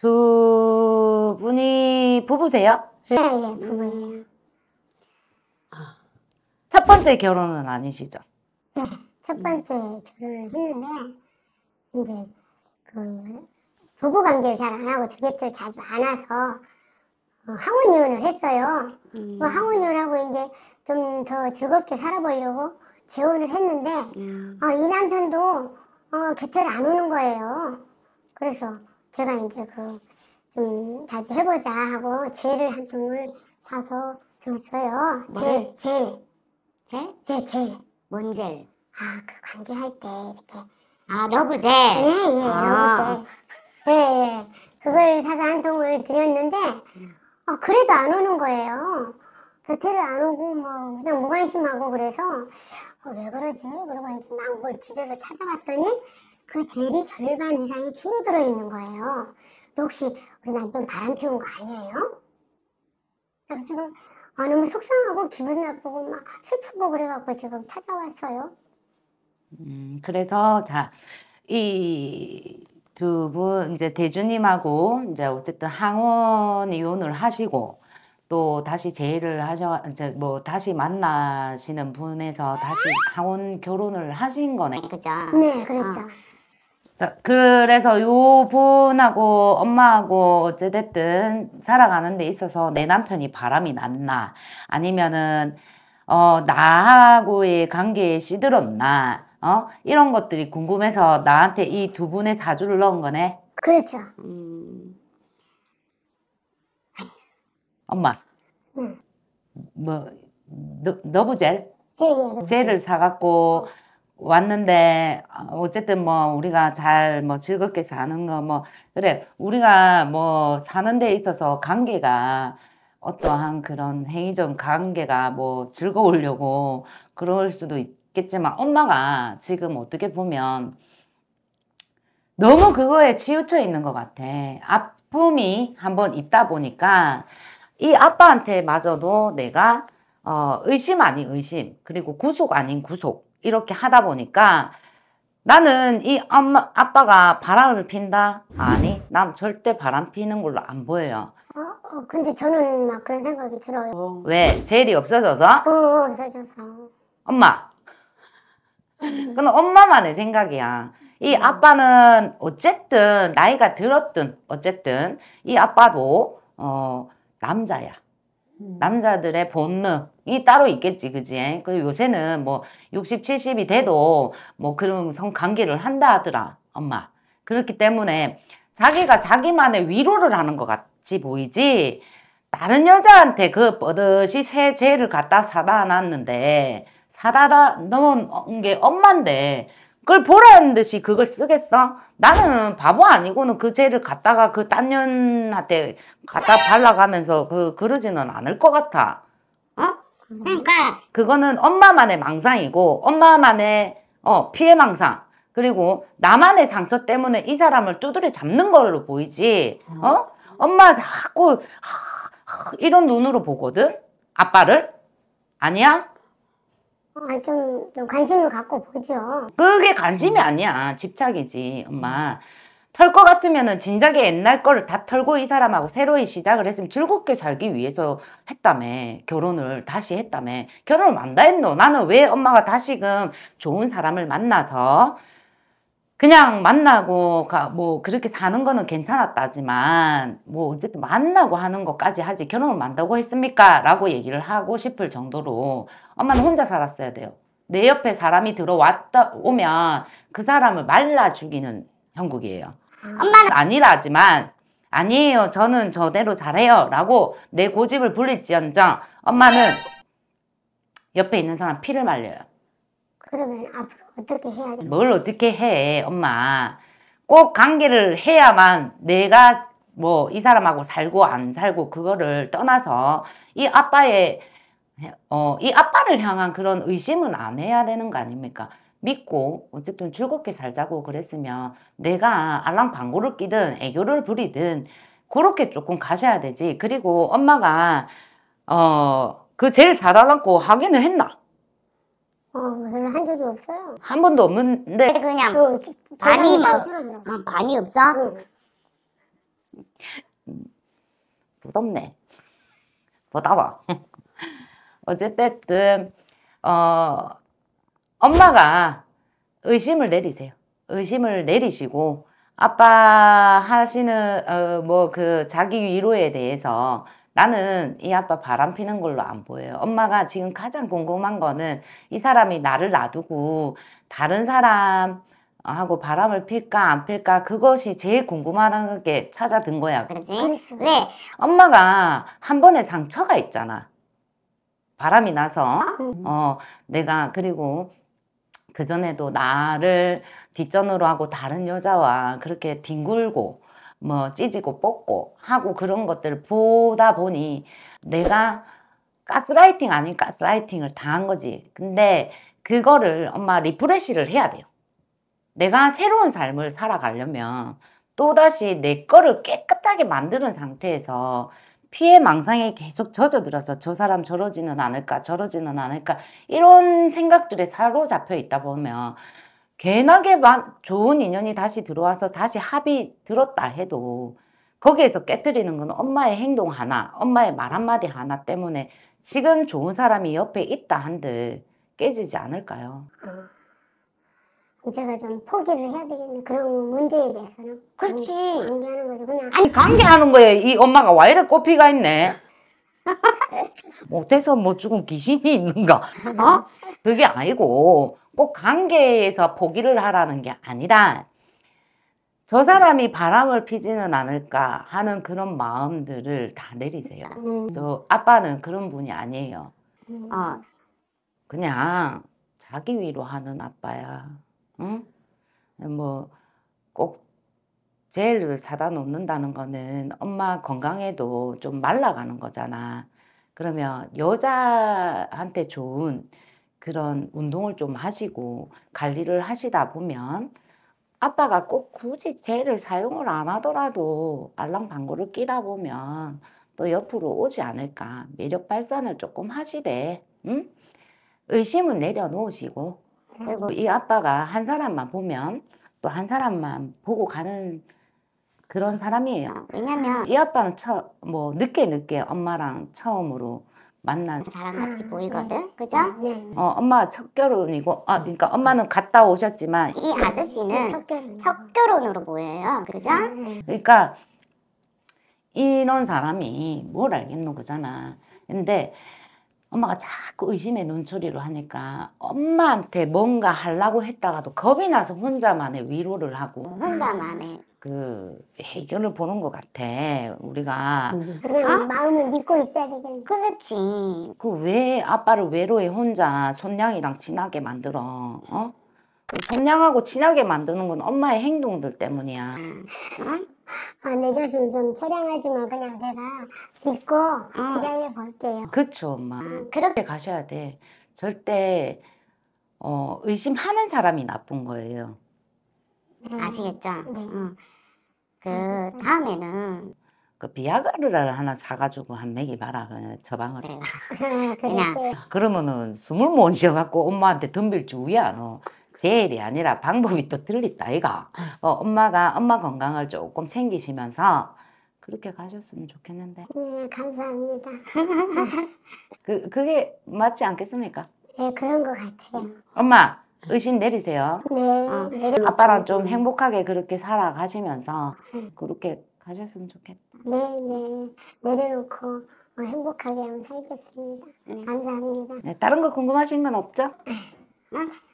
두 분이 부부세요? 네, 예, 부부예요. 아, 첫 번째 결혼은 아니시죠? 네, 첫 번째 결혼을 했는데 이제 그 부부 관계를 잘 안 하고 저객들 자주 안 와서 어, 항원 이혼을 했어요. 뭐 음. 뭐 항원 이혼하고 이제 좀 더 즐겁게 살아보려고 재혼을 했는데 음. 어, 이 남편도 어, 곁을 안 오는 거예요. 그래서 제가 이제 그 좀 자주 해보자 하고 젤을 한 통을 사서 줬어요 젤, 젤. 젤? 예, 젤. 뭔 젤? 아, 그 관계할 때 이렇게. 아, 러브젤? 예, 예, 아. 러브젤. 예, 예. 그걸 사서 한 통을 드렸는데, 아, 그래도 안 오는 거예요. 대퇴를 그 안 오고 뭐 그냥 무관심하고 그래서 어, 왜 그러지? 그러고 이제 막 뭘 뒤져서 찾아봤더니 그 젤이 절반 이상이 주로 들어있는 거예요. 또 혹시 우리 남편 바람 피운 거 아니에요? 그 지금 아, 너무 속상하고 기분 나쁘고 막 슬프고 그래갖고 지금 찾아왔어요. 음, 그래서 자, 이 두 분 이제 대주님하고 이제 어쨌든 항원 이혼을 하시고 또 다시 재회를 하셔 이제 뭐 다시 만나시는 분에서 다시 항원 결혼을 하신 거네. 그죠? 네, 그렇죠. 어. 자, 그래서 요 분하고 엄마하고 어찌됐든 살아가는 데 있어서 내 남편이 바람이 났나 아니면은 어 나하고의 관계에 시들었나 어 이런 것들이 궁금해서 나한테 이 두 분의 사주를 넣은 거네. 그렇죠. 음... 엄마. 응. 네. 뭐 너, 너브젤? 예, 예, 그렇죠. 젤. 을 사갖고. 어. 왔는데 아, 어쨌든 뭐 우리가 잘 뭐 즐겁게 사는 거 뭐 그래 우리가 뭐 사는 데 있어서 관계가 어떠한 그런 행위적 관계가 뭐 즐거우려고 그럴 수도 있겠지만 엄마가 지금 어떻게 보면 너무 그거에 치우쳐 있는 것 같아. 아픔이 한번 있다 보니까 이 아빠한테 마저도 내가 어 의심 아닌 의심 그리고 구속 아닌 구속 이렇게 하다 보니까 나는 이 엄마 아빠가 바람을 핀다? 아니 난 절대 바람 피는 걸로 안 보여요 어, 어 근데 저는 막 그런 생각이 들어요 어. 왜? 젤이 없어져서? 어, 어 없어져서 엄마 그건 엄마만의 생각이야 이 음. 아빠는 어쨌든 나이가 들었든 어쨌든 이 아빠도 어 남자야 남자들의 본능이 따로 있겠지, 그지? 그리고 요새는 뭐 60, 70이 돼도 뭐 그런 성관계를 한다 하더라, 엄마. 그렇기 때문에 자기가 자기만의 위로를 하는 것 같이 보이지, 다른 여자한테 그 뻗듯이 새 죄를 갖다 사다 놨는데, 사다 놓은 게 엄마인데, 그걸 보라는 듯이 그걸 쓰겠어? 나는 바보 아니고는 그 죄를 갖다가 그 딴 년한테 갖다 발라가면서 그, 그러지는 않을 것 같아. 어? 그러니까. 그거는 엄마만의 망상이고, 엄마만의, 어, 피해 망상. 그리고 나만의 상처 때문에 이 사람을 두드려 잡는 걸로 보이지. 어? 어? 엄마 자꾸, 하, 하, 이런 눈으로 보거든? 아빠를? 아니야? 아, 좀, 좀 관심을 갖고 보죠. 그게 관심이 아니야. 집착이지, 엄마. 털 거 같으면은 진작에 옛날 거를 다 털고 이 사람하고 새로이 시작을 했으면 즐겁게 살기 위해서 했다며. 결혼을 다시 했다며. 결혼을 만다 했노. 나는 왜 엄마가 다시금 좋은 사람을 만나서 그냥 만나고 가, 뭐 그렇게 사는 거는 괜찮았다지만 뭐 어쨌든 만나고 하는 것까지 하지 결혼을 만다고 했습니까? 라고 얘기를 하고 싶을 정도로 엄마는 혼자 살았어야 돼요. 내 옆에 사람이 들어왔다 오면 그 사람을 말라 죽이는 형국이에요. 엄마는 아니라지만 아니에요. 저는 저대로 잘해요. 라고 내 고집을 불릴지언정 엄마는 옆에 있는 사람 피를 말려요. 그러면 앞으로 어떻게 해야 돼? 뭘 어떻게 해, 엄마. 꼭 관계를 해야만 내가 뭐 이 사람하고 살고 안 살고 그거를 떠나서 이 아빠의 어, 이 아빠를 향한 그런 의심은 안 해야 되는 거 아닙니까? 믿고 어쨌든 즐겁게 살자고 그랬으면 내가 알랑 방구를 끼든 애교를 부리든 그렇게 조금 가셔야 되지. 그리고 엄마가 어, 그 제일 사달라고 하기는 했나? 어, 별로 한 적이 없어요. 한 번도 없는데 네, 그냥 그, 반이 막어 어, 반이 없어? 응. 무섭네. 음, 보다봐. 어쨌든 어 엄마가 의심을 내리세요. 의심을 내리시고 아빠 하시는 어, 뭐그 자기 위로에 대해서 나는 이 아빠 바람 피는 걸로 안 보여요. 엄마가 지금 가장 궁금한 거는 이 사람이 나를 놔두고 다른 사람 하고 바람을 필까 안 필까 그것이 제일 궁금한 게 찾아든 거야. 그렇지? 그렇죠. 왜? 엄마가 한 번에 상처가 있잖아. 바람이 나서 어 내가 그리고 그 전에도 나를 뒷전으로 하고 다른 여자와 그렇게 뒹굴고 뭐 찢고 뽑고 하고 그런 것들을 보다 보니 내가 가스라이팅 아닌 가스라이팅을 당한 거지. 근데 그거를 엄마 리프레시를 해야 돼요. 내가 새로운 삶을 살아가려면 또다시 내 거를 깨끗하게 만드는 상태에서 피해 망상에 계속 젖어들어서 저 사람 저러지는 않을까 저러지는 않을까 이런 생각들에 사로잡혀 있다 보면 개나게만 좋은 인연이 다시 들어와서 다시 합이 들었다 해도 거기에서 깨뜨리는 건 엄마의 행동 하나, 엄마의 말 한마디 하나 때문에 지금 좋은 사람이 옆에 있다 한들 깨지지 않을까요? 어. 제가 좀 포기를 해야 되겠네. 그런 문제에 대해서는. 그렇지. 관계하는 거죠. 그냥. 아니, 관계하는 거에 이 엄마가 와 이래 꼬피가 있네. 못해서 뭐 조금 귀신이 있는가? 어? 그게 아니고 꼭 관계에서 포기를 하라는 게 아니라 저 사람이 바람을 피지는 않을까 하는 그런 마음들을 다 내리세요. 음. 저 아빠는 그런 분이 아니에요. 음. 아, 그냥 자기 위로 하는 아빠야. 응? 뭐꼭 젤을 사다 놓는다는 거는 엄마 건강에도 좀 말라가는 거잖아. 그러면 여자한테 좋은 그런 운동을 좀 하시고 관리를 하시다 보면 아빠가 꼭 굳이 젤을 사용을 안 하더라도 알랑방구를 끼다 보면 또 옆으로 오지 않을까 매력 발산을 조금 하시되 응? 의심은 내려놓으시고 그리고 이 아빠가 한 사람만 보면 또 한 사람만 보고 가는 그런 사람이에요. 어, 왜냐면 이 아빠는 처, 뭐 늦게 늦게 엄마랑 처음으로 만난 사람 같이 보이거든? 아, 네. 그죠? 아, 네. 어, 엄마첫 결혼이고, 아, 네. 그러니까 엄마는 갔다 오셨지만 이 아저씨는 첫, 결혼. 첫 결혼으로 보여요. 그죠? 그러니까 이런 사람이 뭘 알겠노 그잖아. 근데 엄마가 자꾸 의심의 눈초리로 하니까 엄마한테 뭔가 하려고 했다가도 겁이 나서 혼자만의 위로를 하고 혼자만의 그 해결을 보는 것 같아. 우리가 음. 그런 아? 마음을 믿고 있어야 되겠네. 그렇지. 그 왜 아빠를 외로이 혼자 손냥이랑 친하게 만들어? 어? 그 손냥하고 친하게 만드는 건 엄마의 행동들 때문이야. 아, 어? 아 내 자신 좀 처량하지 만 그냥 내가 믿고 어. 기다려 볼게요. 그쵸, 엄마. 아, 그렇게 가셔야 돼. 절대 어, 의심하는 사람이 나쁜 거예요. 네. 아시겠죠? 네. 응. 음. 그 알겠어요. 다음에는 그 비아그라를 하나 사가지고 한 맥이 봐라 그 처방을 네. 아, 그냥 그러면은 숨을 못 쉬어갖고 엄마한테 덤빌 줄이야 너 제일이 아니라 방법이 또 틀리다 이가 어, 엄마가 엄마 건강을 조금 챙기시면서 그렇게 가셨으면 좋겠는데 네, 감사합니다. 그 그게 맞지 않겠습니까? 예, 그런 것 같아요. 엄마 의심 내리세요. 아, 네. 어, 아빠랑 좀 행복하게 그렇게 살아가시면서 그렇게 가셨으면 좋겠다. 네, 네. 내려놓고 어, 행복하게 한번 살겠습니다. 네. 감사합니다. 네, 다른 거 궁금하신 건 없죠? 아,